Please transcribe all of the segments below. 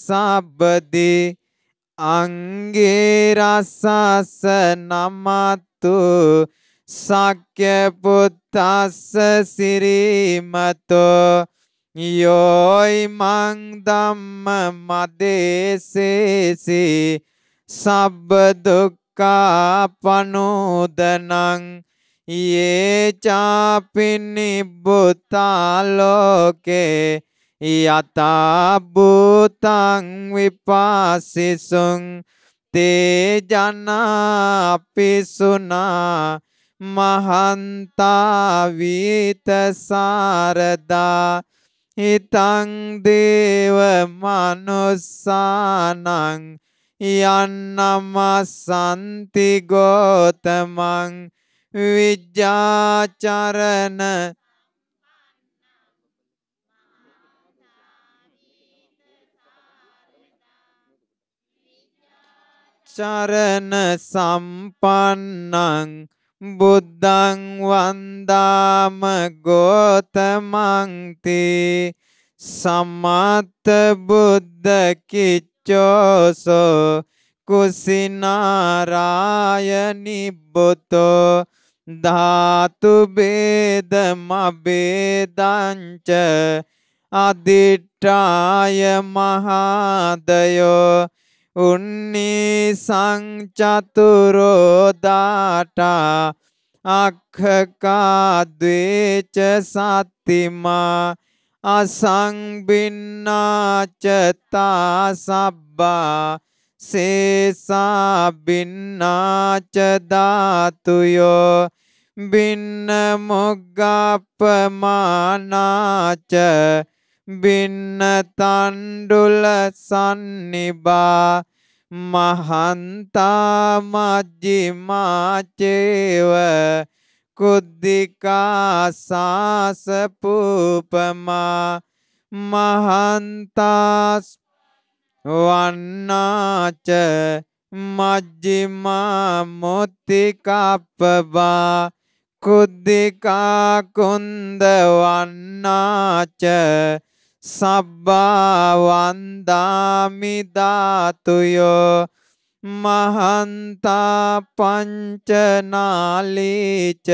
සබ්බදේ අංගේ රසස නමතු සක්්‍ය පුත්තස්ස සිරීමතෝ යෝයි මං ධම්ම මදේසේසි සබ්බ දුක්ඛා පනෝදනං යේ චාපි නිබ්බුතා ලෝකේ යතබූතං විපාසිසුං තේජනාපිසුනා මහන්තාවිතසාරදා හිතං දේව මනුස්සානං යන්නමසන්ති ගෝතමං විජ්ජාචරණ සරණ සම්පන්නං බුද්ධං වන්දාම ගෝතමංති සමත් බුද්ධ කිච්චෝසෝ කුසිනාරාය නිබ්බුතෝ ධාතු බේද මබේදංච අදිට්ඨාය මහාදයෝ උන්නේ සංචතුරෝදාටා අක්ඛකා ද්වේච සත්තිමා අසංබින්නාචතා සබ්බා සේසා බින්නාච ධාතුයෝ බින්න මොග්ගප්පමානාච බින්න තණ්ඩුල සන්නිබා මහන්තා මජ්ජිමාචේව කුද්දිකා සාසපූපමා මහන්තාස් වන්නාච මජ්ජිමා මොත්තිකප්පවා කුද්දිකා කුන්ද වන්නාච සබ්බා වන්දාමි ධාතුයෝ මහන්තා පංචනාලීච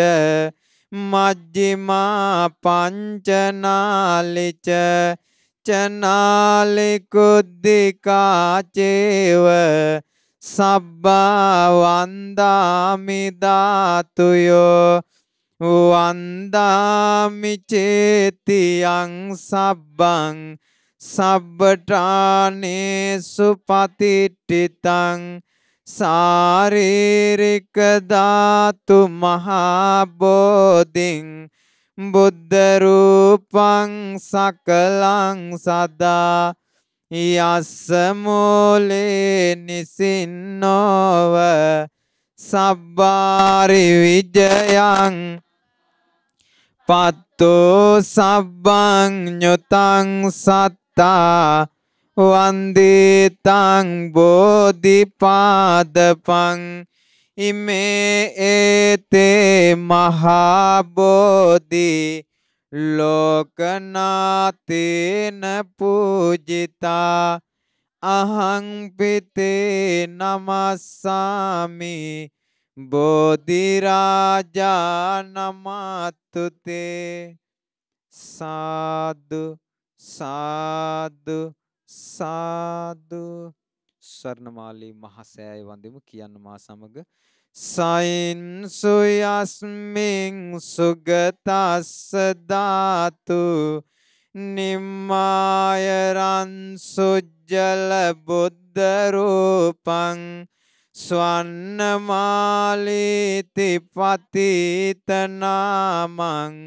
මජ්ජිමා පංචනාලිච චනාලිකුද්දිකාචේව සබ්බා වන්දාමි ධාතුයෝ වන්දාමිචේතියං සබ්බං සබ්බටානේසු පතිට්ඨිතං සාරීරික ධාතු මහා බෝධින් බුද්ධ රූපං සකලං සදා යස්ස මූලේ නිසින්නෝව සබ්බාරි විජයං පත්තෝ සබ්බං්ඥුතං සත්තා වන්දිතං බෝධිපාදපං ඉමේ ඒතේ මහාබෝධි ලෝකනාතේන පූජිතා අහංපිතේ නමස්සාමී බෝධිරාජා නමත්තුතේ සාදු සාදු සාදු ස්වර්ණමාලී මහසෑය වඳිමු කියන්න මා සමග සයින් සුයස්මින් සුගතස්ස ධාතු නිම්මාය රන් සුජ්ජල බුද්ධ රූපං ස්වන්නමාලීති පතිතනාමං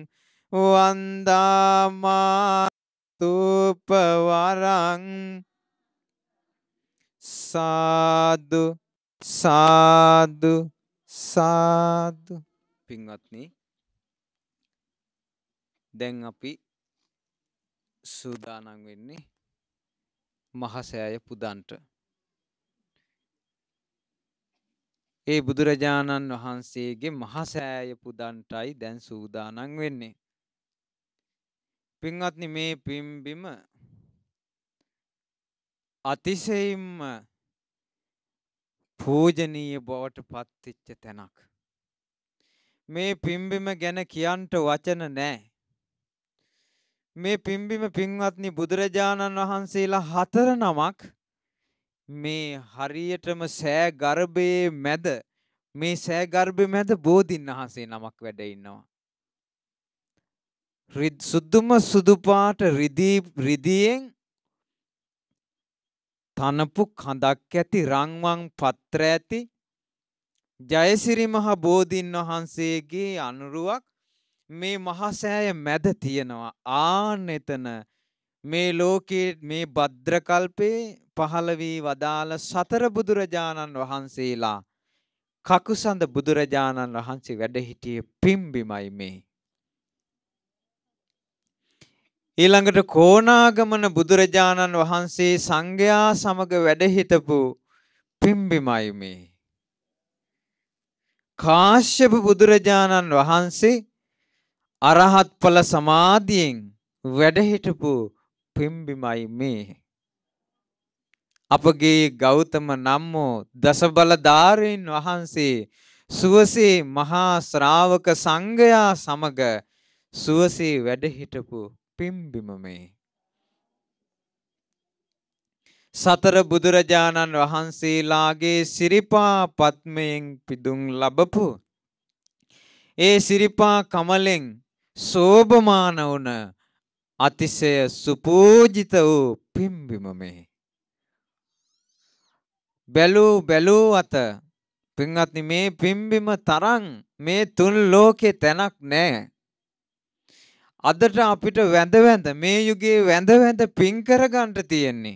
වන්දාමාතුපවරං සාදු සාදු සාදු පින්වත්නි දැන් අපි සූදානම් වෙන්නේ මහසෑය පුදන්ට ඒ බුදුරජාණන් වහන්සේගේ මහසෑය පුදන්ටයි දැන් සූදානම් වෙන්නේ. පින්වත්නි මේ පිම්බිම අතිශයින්ම පූජනීය බවට පත්වෙච්ච තැනක්. මේ පිම්බිම ගැන කියන්ට වචන නෑ. මේ පිම්බිම පින්වත්නි බුදුරජාණන් වහන්සේලා හතර නමක් මේ හරියටම සෑ ගර්භයේ මැද මේ සෑ ගර්භයේ මැද බෝධින් වහන්සේ නමක් වැඩ ඉන්නවා. සුදුම සුදු පාට රිදී රිදීෙන් තනපු කඳක් ඇති රන්වන් පත්‍ර ඇති ජයසිරි මහ බෝධින් වහන්සේගේ අනුරුවක් මේ මහසෑය මැද තියෙනවා ආන එතන මේ ලෝකයේ මේ භද්‍රකල්පේ පහළ වී වදාළ සතර බුදුරජාණන් වහන්සේලා කකුසඳ බුදුරජාණන් වහන්සේ වැඩ හිටියේ පිම්බිමයි මේ. ඊළඟට කෝණාගමන බුදුරජාණන් වහන්සේ සංඝයා සමග වැඩ හිටපු පිම්බිමයි මේ. කාශ්‍යප බුදුරජාණන් වහන්සේ අරහත් ඵල සමාධියෙන් වැඩ හිටපු පිම්බිමයි මේ. අපගේ ගෞතම නම් වූ දසබලධාරීන් වහන්සේ සුවසේ මහා ශ්‍රාවක සංඝයා සමග සුවසේ වැඩ හිටපු පිම්බිම මේ සතර බුදුරජාණන් වහන්සේලාගේ සිරිපා පත්මයෙන් පිදුම් ලැබපු ඒ සිරිපා කමලෙන් සෝභමාන වුණ අතිශය සුපූජිත වූ පිම්බිම මේ බැලූ බැලූ අත පින්වත්නි මේ පිම්බිම තරම් මේ තුන් ලෝකේ තැනක් නැහැ. අදට අපිට වැඳ වැඳ මේ යුගයේ වැඳ වැඳ පින් කරගන්න තියෙන්නේ.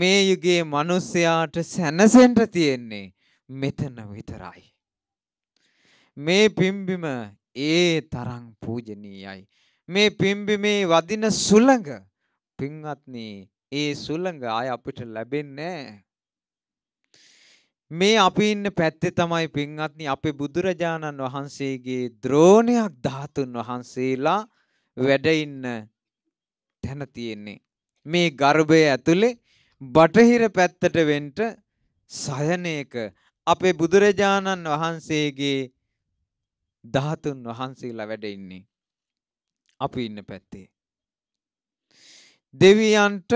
මේ යුගයේ මිනිස්යාට සැනසෙන්න තියෙන්නේ මෙතන විතරයි. මේ පිම්බිම ඒ තරම් පූජනීයයි. මේ පිම්බිමේ වදින සුළඟ පින්වත්නි ඒ සුළඟ ආය අපිට ලැබෙන්නේ නැහැ. මේ අපි ඉන්න පැත්තේ තමයි පින්වත්නි අපේ බුදුරජාණන් වහන්සේගේ ද්‍රෝණයක් ධාතුන් වහන්සේලා වැඩ ඉන්න තැන තියෙන්නේ. මේ ගර්භය ඇතුලේ බටහිර පැත්තට වෙන්න සයනයක අපේ බුදුරජාණන් වහන්සේගේ ධාතුන් වහන්සේලා වැඩ ඉන්නේ. අපි ඉන්න පැත්තේ. දෙවියන්ට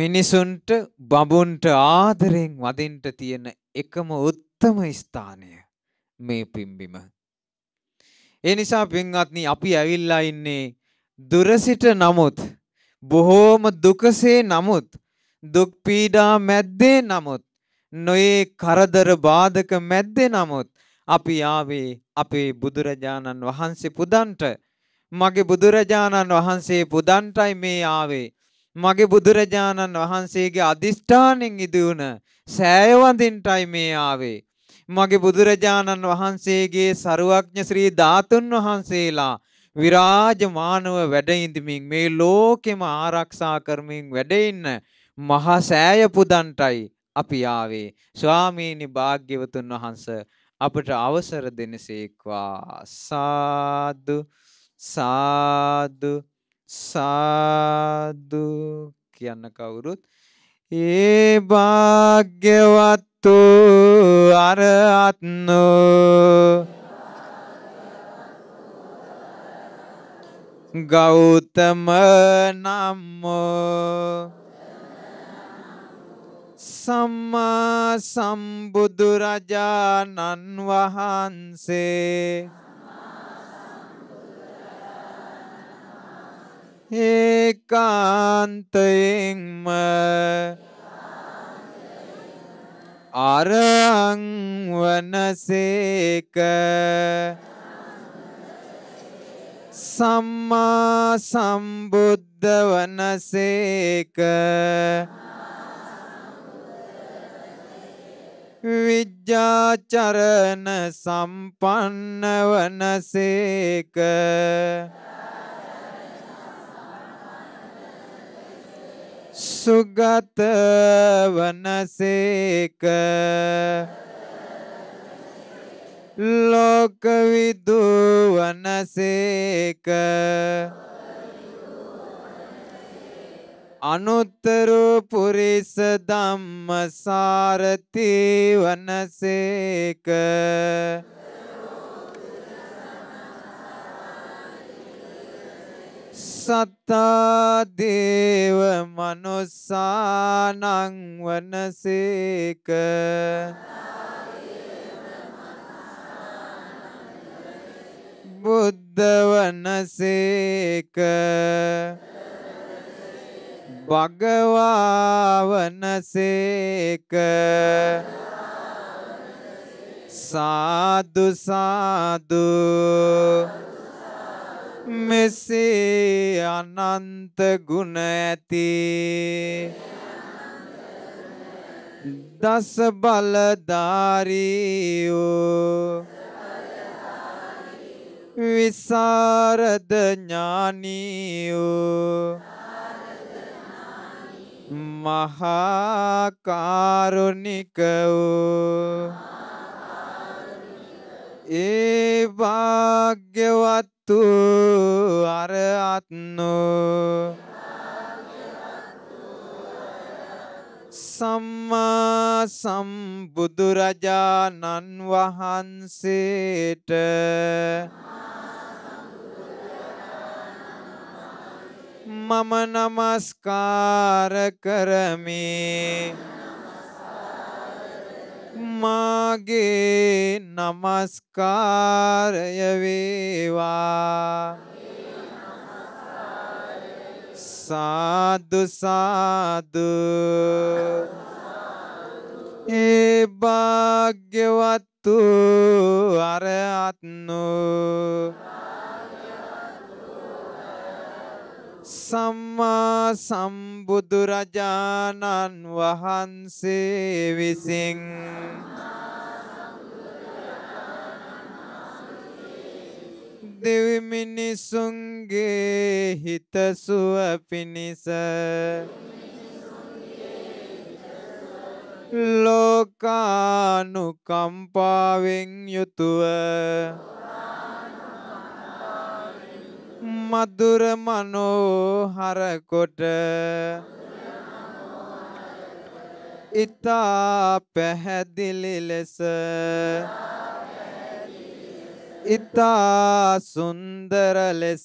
මිනිසුන්ට බඹුන්ට ආදරෙන් වදින්ට තියෙන එකම උත්තම ස්ථානය මේ පිම්බිම. ඒ නිසා පින්වත්නි අපි ඇවිල්ලා ඉන්නේ දුර සිට නමුත් බොහෝම දුකසේ නමුත් දුක් පීඩා මැද්දේ නමුත් නොයේ කරදර බාධක මැද්දේ නමුත් අපි ආවේ අපේ බුදුරජාණන් වහන්සේ පුදන්ට මගේ බුදුරජාණන් වහන්සේ පුදන්ටයි මේ ආවේ මගේ බුදුරජාණන් වහන්සේගේ අධිෂ්ඨානෙන් ඉදිවුණ සෑයවඳින්ටයි මේ ආවේ. මගේ බුදුරජාණන් වහන්සේගේ සරුවක්ඥ ශ්‍රී ධාතුන් වහන්සේලා විරාජමානව වැඩඉඳමින් මේ ලෝකෙම ආරක්ෂා කරමින් වැඩඉන්න මහා සෑය පුදන්ටයි අපි ආවේ. ස්වාමීනි භාග්‍යවතුන් වහන්ස අපට අවසර දෙනසේක්වා සාදු සාදු සාදු කියන්න කවුරුත් ඒ භාග්‍යවත්තු අරත්නෝ ගෞතම නම්මෝ සම්මා සම්බුදුරජාණන් වහන්සේ ඒකාන්තයෙන්ම අරං වනසේක සම්මා සම්බුද්ධ වනසේක විද්‍යාචරණ සම්පන්න වනසේක සුගත වනසේක ලෝකවිදු වනසේක අනුත්තරු පුරිස ධම්ම සාරති වනසේක සත්තා දේව මනුස්සානං වනසේක බුද්ධ වනසේක භගවා වනසේක සාදු සාදු මෙසේ අනන්ත ගුණ ඇති දස බලධාරියෝ විසරද ඥානියෝ මහා කාරුණිකෝ ඒ භාග්‍යවත් භගවතු අරහත්නෝ සම්මා සම්බුදුරජාණන් වහන්සේට මම නමස්කාර කරමි මාගේ নমස්කාරය වේවා සාදු සාදු ඒ භාග්‍යවත් අරහත්නෝ සම්මා සම්බුදුරජාණන් වහන්සේ විසින් දෙවි මිනිසුන්ගේ හිතසුව පිණිස ලෝකානුකම්පාවෙන් යුතුව මధుර මනෝහර කොට ඊතා පැහැදිලි ලෙස ඊතා සුන්දර ලෙස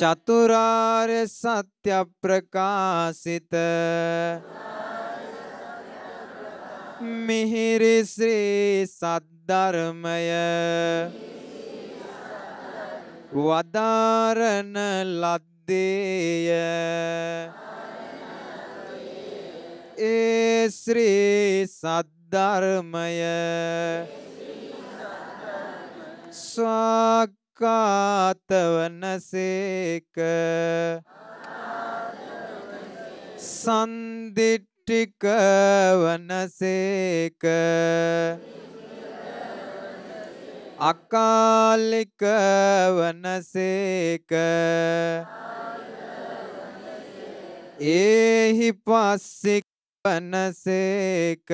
චතුරාර්ය සත්‍ය ප්‍රකාශිත මිහිරි ශ්‍රී සද්ධර්මය වදාරන ලද්දේය ඒ ශ්‍රී සද්ධර්මය ස්වාක්කාත වනසේක සන්දිට්ටික වනසේක අකාලික වනසේක ඒහි පස්සික වනසේක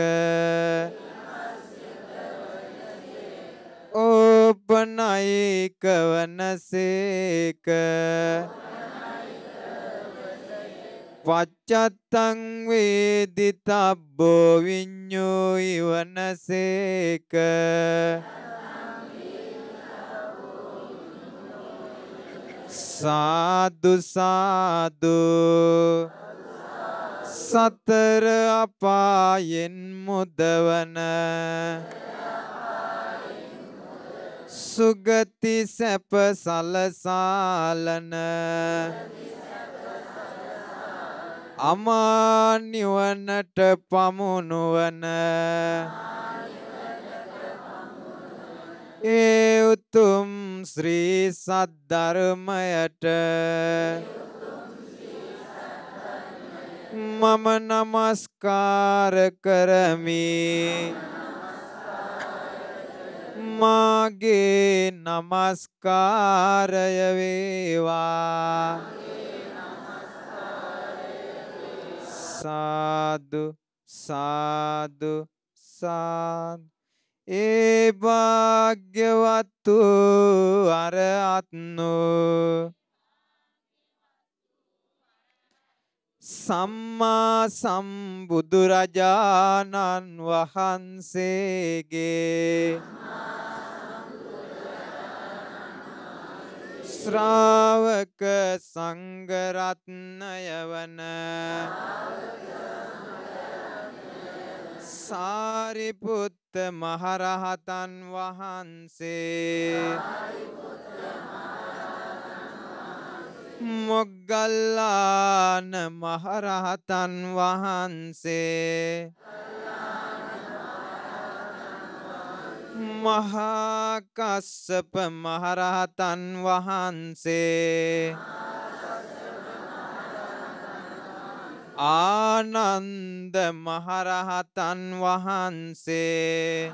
ඕපනයික වනසේක පච්චත්තං වේදිතබ්බෝ විඤ්ඤෝ ඉවනසේක සාදු සාදු සතර අපායෙන් මුදවන සුගති සැප සලසාලන අමා නිවනට පමුණුවන ඒ උතුම් ශ්‍රී සද්ධර්මයට මම නමස්කාර කරමි මාගේ නමස්කාරය වේවා සාදු සාදු සාදු ඒ භාග්‍යවත්තු අර අත්නෝ සම්මා සම්බුදුරජාණන් වහන්සේගේ ශ්‍රාවක සංගරත්නය වන සාරිපුත් මහරහතන් වහන්සේ මොග්ගල්ලාන මහරහතන් වහන්සේ මහාකස්සප මහරහතන් වහන්සේ ආනන්ද මහරහතන් වහන්සේ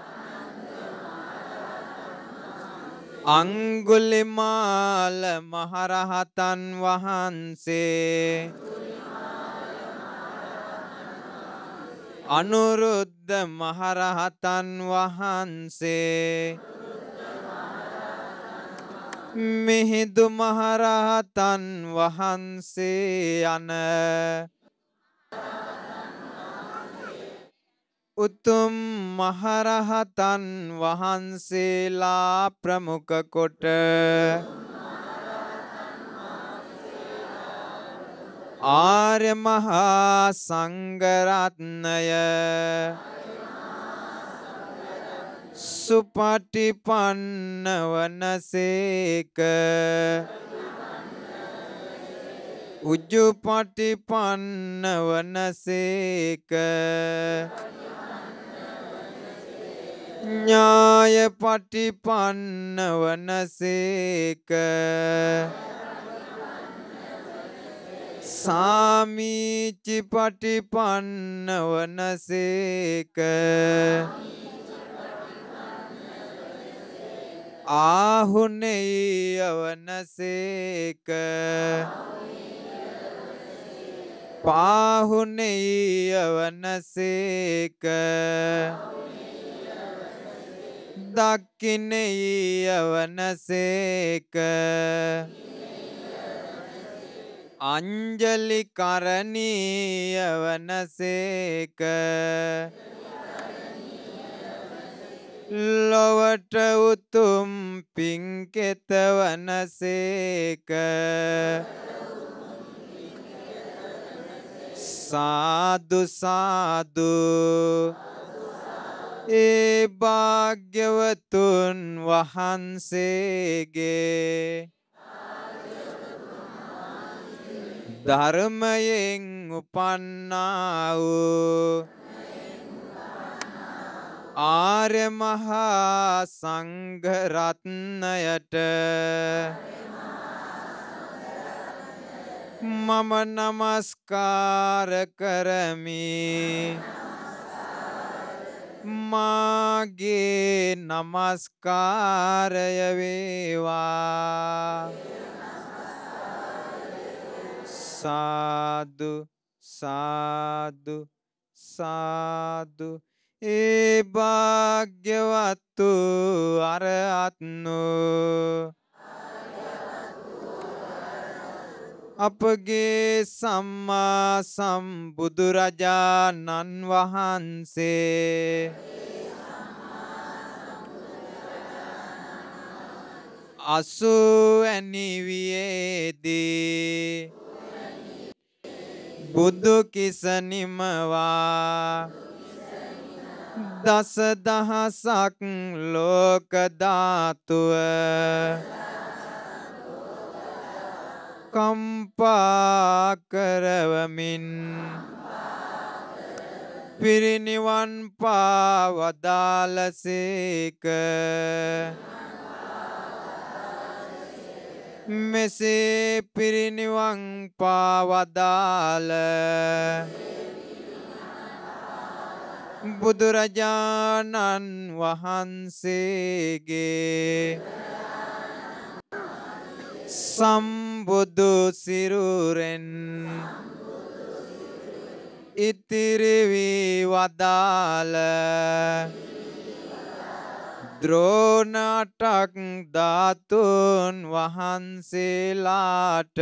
අංගුලිමාල මහරහතන් වහන්සේ අනුරුද්ධ මහරහතන් වහන්සේ මිහිදු මහරහතන් වහන්සේ යන උතුම් මහරහතන් වහන්සේලා ප්‍රමුඛ කොට ආර්ය මහා සංඝරත්නය සුපටිපන්න වනසේක උජුපටි පන්න වනසේක ඥාය පටි පන්න වනසේක සාමීචි පටි පන්න වනසේක ආහුනෙයි අවනසේක පාහුනෙය වනසේක දක්කිනෙය වනසේක අංජලි කරණීය වනසේක ලොවට උතුම් පින්කෙත වනසේක සාදු සාදු ඒ භාග්‍යවතුන් වහන්සේගේ ධර්මයෙන් උපන්නා වූ ආර්ය මහා සංඝ රත්නයට මම නමස්කාර කරමි මාගේ නමස්කාරය වේවා සාදු සාදු සාදු ඒ භාග්‍යවත්තු අරහත්නෝ අපගේ සම්මා සම්බුදුරජාණන් වහන්සේ අසු ඇනිවියේදී බුදු කිසනිමවා දස දහසක් ලෝක ධාතුව කම්පා කරවමින් පිරිනිවන් පාවදාලසේක මෙසේ පිරිනිවන් පාවදාල බුදුරජාණන් වහන්සේගේ සම්මා සම්බුදු සිරුරෙන් ඉතිරිවී වදාල ද්‍රෝණටක් ධාතුන් වහන්සේලාට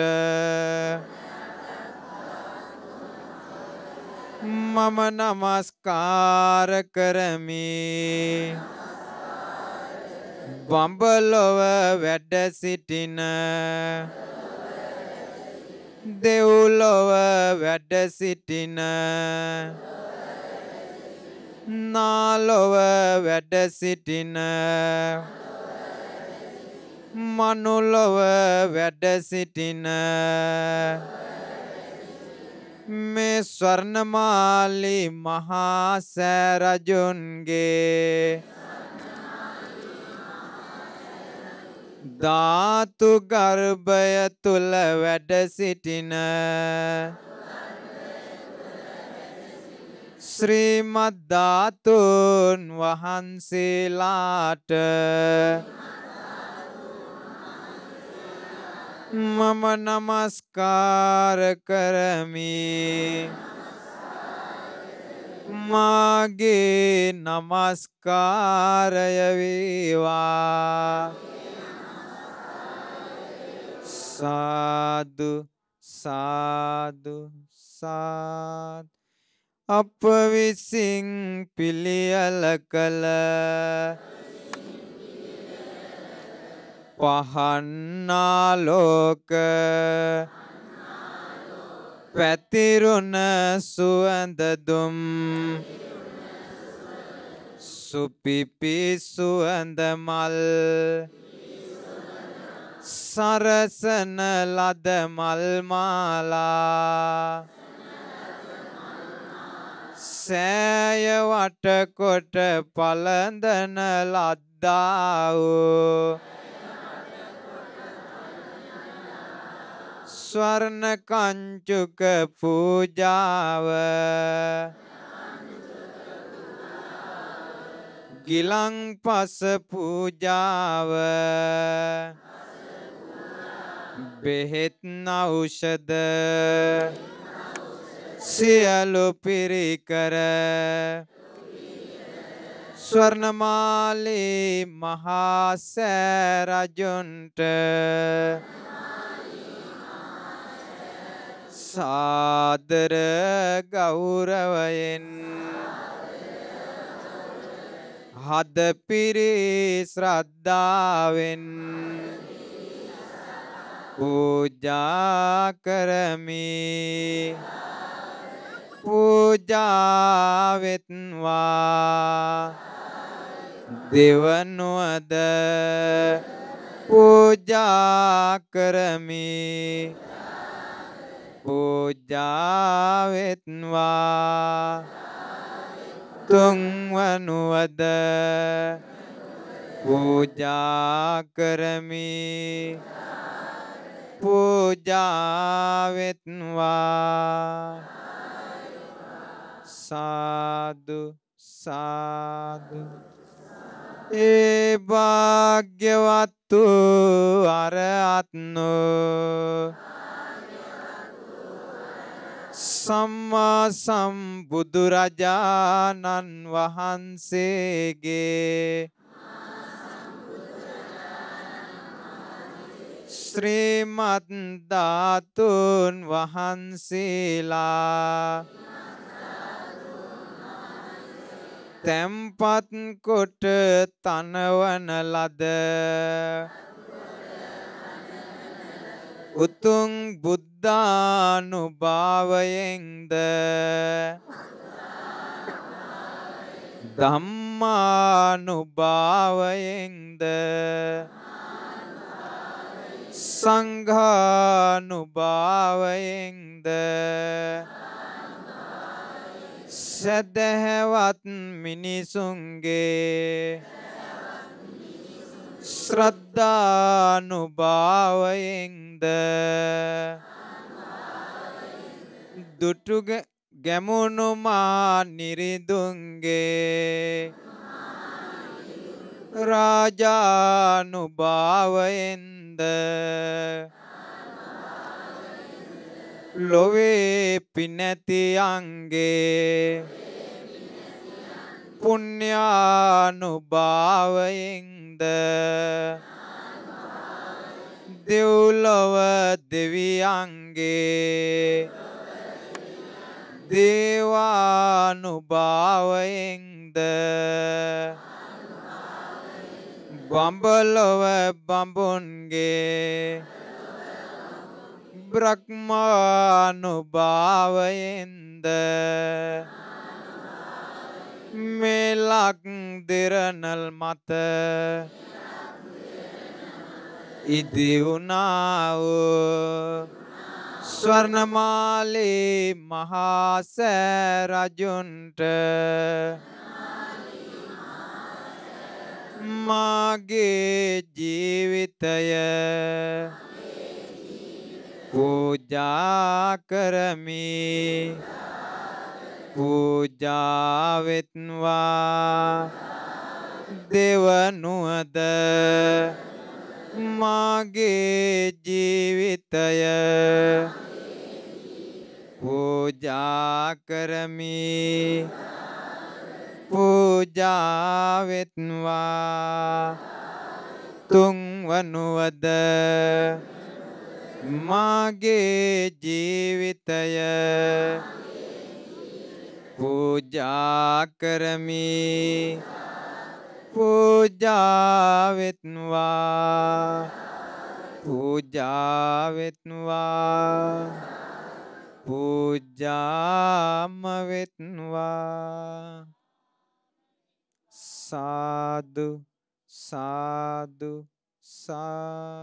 මම නමස්කාර කරමි බඹලොව වැඩ සිටින දෙව්ලොව වැඩ සිටින නාලොව වැඩ සිටින මනුලොව වැඩ සිටින මේ ස්වර්ණමාලි මහා සෑරජුන්ගේ ධාතු ගර්භය තුල වැඩ සිටින ශ්‍රීමත් ධාතුන් වහන්සේලාට මම නමස්කාර කරමි මාගේ නමස්කාරය වේවා සාදු සාදු සාත් අප විසින් පිළියල කළ පහන්නාලෝක පැතිරුණ සුවඳදුම් සුපිපි සුවඳ මල් සරසන ලද මල්මාලා සෑය වටකොට පලඳන ලද්දාවෝ ස්වර්ණ කංචුක පූජාව ගිලං පස පූජාව බෙහෙත් නෞෂද සියලු පිරිකර ස්වර්ණමාලී මහා සෑරජුන්ට සාදර ගෞරවයෙන් හද පිරි ශ්‍රද්ධාවෙන් පූජා කරමි පූජා වෙත්වා දෙවනුවද පූජා කරමි පූජා වෙත්වා තුන්වනුවද පූජා කරමි පූජාවෙත්වා සාදු සාදු ඒ භාග්‍යවත්තු අරත්නෝ සම්මා සම්බුදුරජාණන් වහන්සේගේ ශ්‍රීමත් ධාතුන් වහන්සේලා තැම්පත් කොට තනවන ලද උතුම් බුද්ධානුභාවයෙන්ද ධම්මානුභාවයෙන්ද සංඝානුභාවයෙන්ද සැදැහැවත් මිනිසුන්ගේ ශ්‍රද්ධානුභාවයෙන්ද දුටුග ගැමුණුමා නිරිදුන්ගේ රාජානුභාවයෙන්ද ලොවේ පිනැති අංගේ පුුණ්‍යානුභාවයෙන්ද දෙව්ලොව දෙවියන්ගේ දේවානුභාවයෙන්ද බඹලොව බඹුන්ගේ බ්‍රහ්මානුභාවයෙන්ද මෙලක් දෙරනල් මත ඉදිවුණාවෝ ස්වර්ණමාලේ මහාස රජුන්ට මාගේ ජීවිතය පූජා කරමි පූජාවෙත්වා දෙවනුවද මාගේ ජීවිතය පූජා කරමි පූජා වෙත්වා තුන් වනුවද මාගේ ජීවිතය පූජා කරමි පූජා වෙත්වා පූජා වෙත්වා පූජාම වෙත්වා සාදු සාදු සා